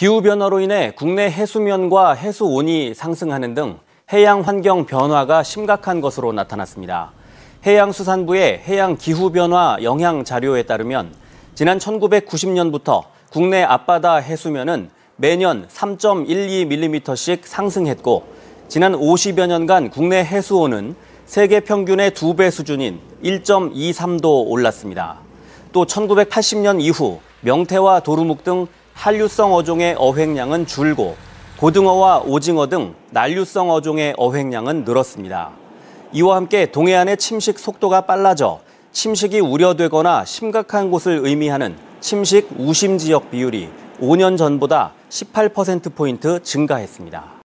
기후변화로 인해 국내 해수면과 해수온이 상승하는 등 해양 환경 변화가 심각한 것으로 나타났습니다. 해양수산부의 해양기후변화 영향 자료에 따르면 지난 1990년부터 국내 앞바다 해수면은 매년 3.12mm씩 상승했고 지난 50여 년간 국내 해수온은 세계 평균의 2배 수준인 1.23도 올랐습니다. 또 1980년 이후 명태와 도루묵 등 한류성 어종의 어획량은 줄고 고등어와 오징어 등 난류성 어종의 어획량은 늘었습니다. 이와 함께 동해안의 침식 속도가 빨라져 침식이 우려되거나 심각한 곳을 의미하는 침식 우심 지역 비율이 5년 전보다 18%포인트 증가했습니다.